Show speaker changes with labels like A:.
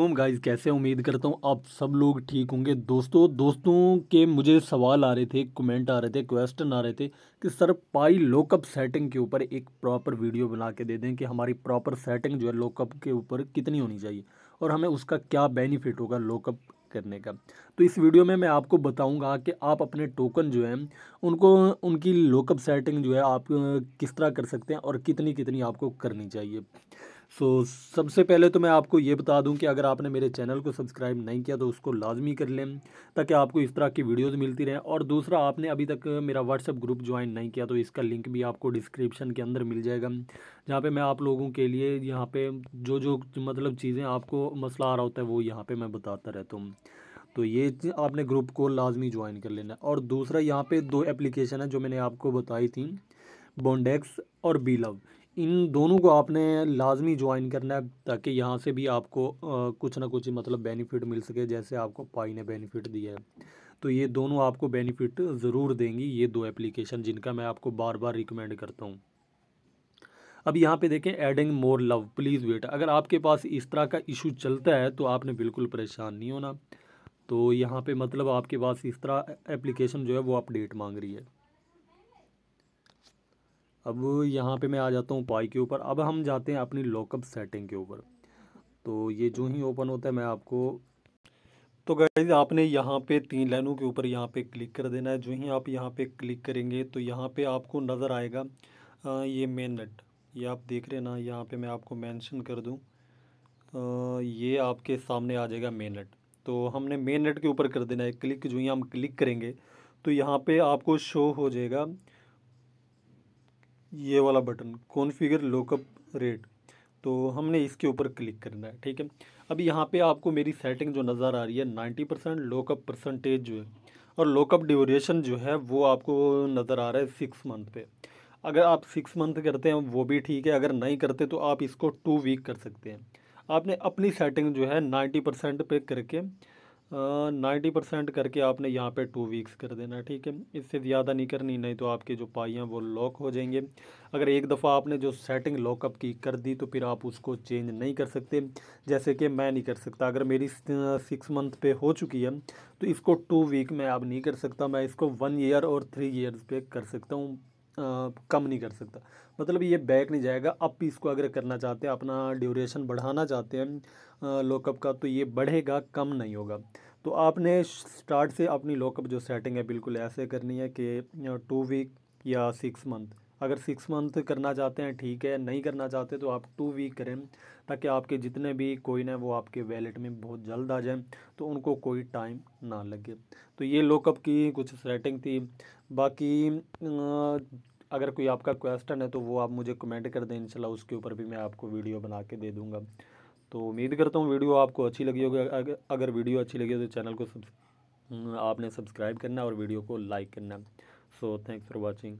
A: ओम guys कैसे उम्मीद करता हूँ आप सब लोग ठीक होंगे दोस्तों दोस्तों के मुझे सवाल आ रहे थे कमेंट आ रहे थे क्वेश्चन आ रहे थे कि सर पाई लोकअप सेटिंग के ऊपर एक प्रॉपर वीडियो बना के दे दें कि हमारी प्रॉपर सेटिंग जो है लोकअप के ऊपर कितनी होनी चाहिए और हमें उसका क्या बेनिफिट होगा लोकअप करने का तो इस वीडियो में मैं आपको बताऊंगा कि आप अपने टोकन जो हैं उनको उनकी लोकअप सेटिंग जो है आप किस तरह कर सकते हैं और कितनी कितनी आपको करनी चाहिए सो so, सबसे पहले तो मैं आपको ये बता दूं कि अगर आपने मेरे चैनल को सब्सक्राइब नहीं किया तो उसको लाजमी कर लें ताकि आपको इस तरह की वीडियोस मिलती रहें और दूसरा आपने अभी तक मेरा व्हाट्सअप ग्रुप ज्वाइन नहीं किया तो इसका लिंक भी आपको डिस्क्रिप्शन के अंदर मिल जाएगा जहाँ पे मैं आप लोगों के लिए यहाँ पर जो जो मतलब चीज़ें आपको मसला आ रहा होता है वो यहाँ पर मैं बताता रहता हूँ तो ये आपने ग्रुप को लाजमी ज्वाइन कर लेना और दूसरा यहाँ पर दो एप्लीकेशन है जो मैंने आपको बताई थी बॉन्डेक्स और बी लव इन दोनों को आपने लाजमी ज्वाइन करना है ताकि यहाँ से भी आपको कुछ ना कुछ मतलब बेनिफिट मिल सके जैसे आपको पाई ने बेनिफिट दिया है तो ये दोनों आपको बेनिफिट ज़रूर देंगी ये दो एप्लीकेशन जिनका मैं आपको बार बार रिकमेंड करता हूँ अब यहाँ पे देखें adding more love please wait अगर आपके पास इस तरह का इशू चलता है तो आपने बिल्कुल परेशान नहीं होना तो यहाँ पे मतलब आपके पास इस तरह एप्लीकेशन जो है वो अपडेट मांग रही है अब यहाँ पे मैं आ जाता हूँ पाई के ऊपर अब हम जाते हैं अपनी लॉकअप सेटिंग के ऊपर तो ये जो ही ओपन होता है मैं आपको तो गाइज आपने यहाँ पे तीन लाइनों के ऊपर यहाँ पे क्लिक कर देना है जो ही आप यहाँ पे क्लिक करेंगे तो यहाँ पे आपको नज़र आएगा आ, ये मेन नेट ये आप देख रहे हैं ना यहाँ पे मैं आपको मेंशन कर दूँ ये आपके सामने आ जाएगा मेन नेट तो हमने मेन नेट के ऊपर कर देना है क्लिक जो ही हम क्लिक करेंगे तो यहाँ पर आपको शो हो जाएगा ये वाला बटन कॉन्फ़िगर लोकअप रेट तो हमने इसके ऊपर क्लिक करना है ठीक है अब यहाँ पे आपको मेरी सेटिंग जो नज़र आ रही है नाइन्टी परसेंट लोकअप परसेंटेज जो है और लोकअप ड्यूरेशन जो है वो आपको नज़र आ रहा है सिक्स मंथ पे अगर आप सिक्स मंथ करते हैं वो भी ठीक है अगर नहीं करते तो आप इसको टू वीक कर सकते हैं आपने अपनी सेटिंग जो है नाइन्टी परसेंट पे करके नाइन्टी परसेंट करके आपने यहाँ पे टू वीक्स कर देना ठीक है इससे ज़्यादा नहीं करनी नहीं तो आपके जो पाई हैं वो लॉक हो जाएंगे अगर एक दफ़ा आपने जो सेटिंग लॉकअप की कर दी तो फिर आप उसको चेंज नहीं कर सकते जैसे कि मैं नहीं कर सकता अगर मेरी सिक्स मंथ पे हो चुकी है तो इसको टू वीक में आप नहीं कर सकता मैं इसको वन ईयर और थ्री ईयर्स पे कर सकता हूँ कम नहीं कर सकता मतलब ये बैक नहीं जाएगा अप इसको अगर करना चाहते हैं अपना ड्यूरेशन बढ़ाना चाहते हैं लॉकअप का तो ये बढ़ेगा कम नहीं होगा तो आपने स्टार्ट से अपनी लॉकअप जो सेटिंग है बिल्कुल ऐसे करनी है कि टू वीक या सिक्स मंथ अगर सिक्स मंथ करना चाहते हैं ठीक है नहीं करना चाहते तो आप टू वीक करें ताकि आपके जितने भी कोइन हैं वो आपके वैलेट में बहुत जल्द आ जाएं तो उनको कोई टाइम ना लगे तो ये लोकअप की कुछ सेटिंग थी बाकी अगर कोई आपका क्वेश्चन है तो वो आप मुझे कमेंट कर दें इनशाला उसके ऊपर भी मैं आपको वीडियो बना के दे दूँगा तो उम्मीद करता हूँ वीडियो आपको अच्छी लगी होगी अगर वीडियो अच्छी लगी हो तो चैनल को आपने सब्सक्राइब करना और वीडियो को लाइक करना सो थैंक्स फॉर वॉचिंग